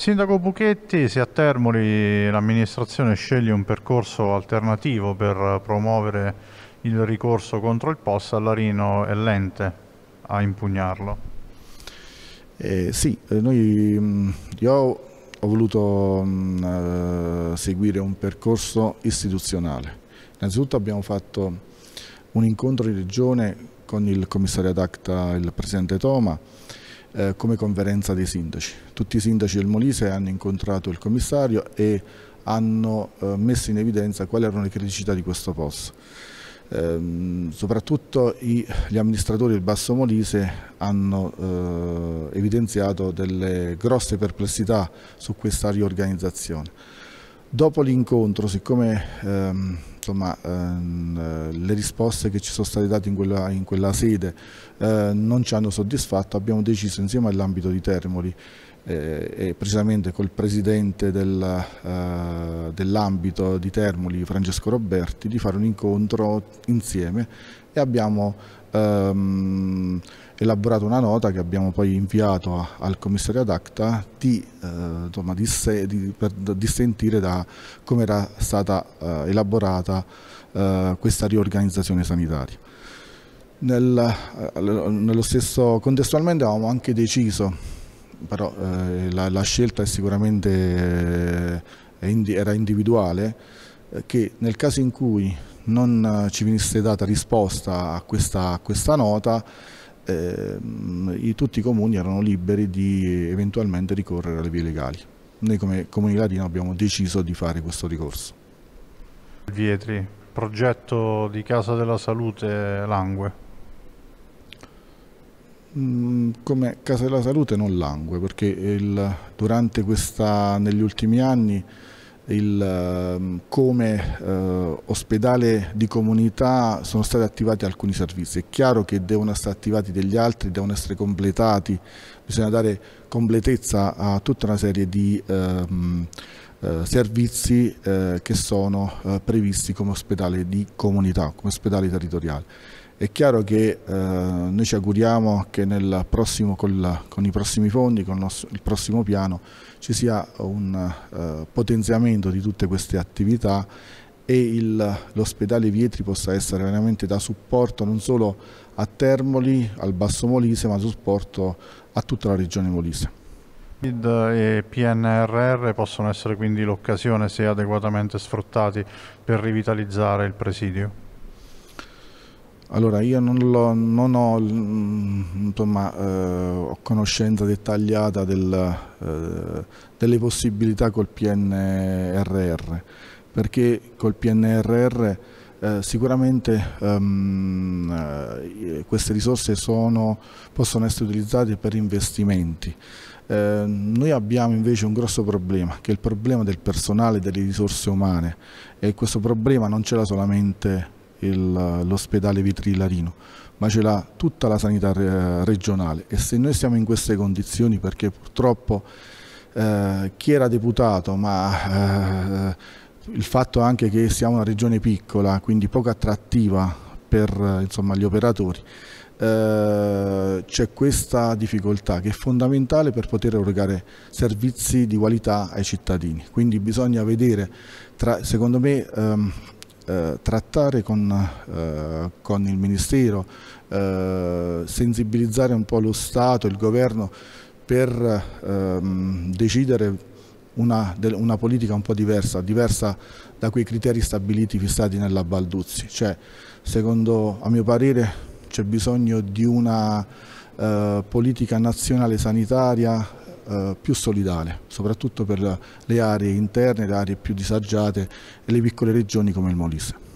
Sindaco Buchetti, se a Termoli l'amministrazione sceglie un percorso alternativo per promuovere il ricorso contro il POS, Allarino è lente a impugnarlo. Eh, sì, eh, noi, mm, io ho voluto mh, mm, eh, seguire un percorso istituzionale. Innanzitutto abbiamo fatto un incontro in regione con il commissario ad acta, il presidente Toma, eh, come conferenza dei sindaci. Tutti i sindaci del Molise hanno incontrato il commissario e hanno eh, messo in evidenza quali erano le criticità di questo posto. Ehm, soprattutto i, gli amministratori del Basso Molise hanno eh, evidenziato delle grosse perplessità su questa riorganizzazione. Dopo l'incontro, siccome ehm, insomma, ehm, eh, le risposte che ci sono state date in quella, in quella sede eh, non ci hanno soddisfatto, abbiamo deciso insieme all'ambito di Termoli eh, e precisamente col presidente del, eh, dell'ambito di Termoli, Francesco Roberti, di fare un incontro insieme e abbiamo ehm, elaborato una nota che abbiamo poi inviato a, al commissario ad acta di, eh, insomma, di, se, di, per dissentire da come era stata eh, elaborata stata eh, questa riorganizzazione sanitaria. Nel, eh, nello stesso contestualmente avevamo anche deciso, però eh, la, la, scelta è sicuramente eh, era individuale, eh, che nel caso in cui non ci venisse data risposta a questa, a questa nota, ehm, i, tutti i comuni erano liberi di eventualmente ricorrere alle vie legali. Noi come Comune Latino abbiamo deciso di fare questo ricorso. Vietri, progetto di Casa della Salute Langue. Mm, come Casa della Salute non Langue, perché il, durante questa, negli ultimi anni il, ehm, come eh, ospedale di comunità sono stati attivati alcuni servizi. È chiaro che devono essere attivati degli altri, devono essere completati, bisogna dare completezza a tutta una serie di ehm, eh, servizi eh, che sono eh, previsti come ospedale di comunità, come ospedale territoriale. È chiaro che eh, noi ci auguriamo che nel prossimo, col, con i prossimi fondi, con il, prossimo piano, ci sia un eh, potenziamento di tutte queste attività e l'ospedale Vietri possa essere veramente da supporto non solo a Termoli, al Basso Molise, ma supporto a tutta la regione Molise. Covid e PNRR possono essere quindi l'occasione, se adeguatamente sfruttati, per rivitalizzare il presidio? Allora, io non, non ho, mm, insomma, eh, conoscenza dettagliata del, eh, delle possibilità col PNRR, perché col PNRR eh, sicuramente ehm, eh, queste risorse sono, possono essere utilizzate per investimenti. Eh, noi abbiamo invece un grosso problema, che è il problema del personale e delle risorse umane e questo problema non c'era solamente il, l'ospedale Vitrilarino, ma ce l'ha tutta la sanità eh, regionale e se noi siamo in queste condizioni perché purtroppo eh, chi era deputato ma eh, il fatto anche che siamo una regione piccola quindi poco attrattiva per insomma, gli operatori eh, c'è questa difficoltà che è fondamentale per poter erogare servizi di qualità ai cittadini quindi bisogna vedere tra, secondo me ehm, eh, trattare con, eh, con, il Ministero, eh, sensibilizzare un po' lo Stato, il Governo per ehm, decidere una, una, politica un po' diversa, diversa da quei criteri stabiliti fissati nella Balduzzi. Cioè, secondo, a mio parere, c'è bisogno di una eh, politica nazionale sanitaria eh, più solidale, soprattutto per le aree interne, le aree più disagiate e le piccole regioni come il Molise.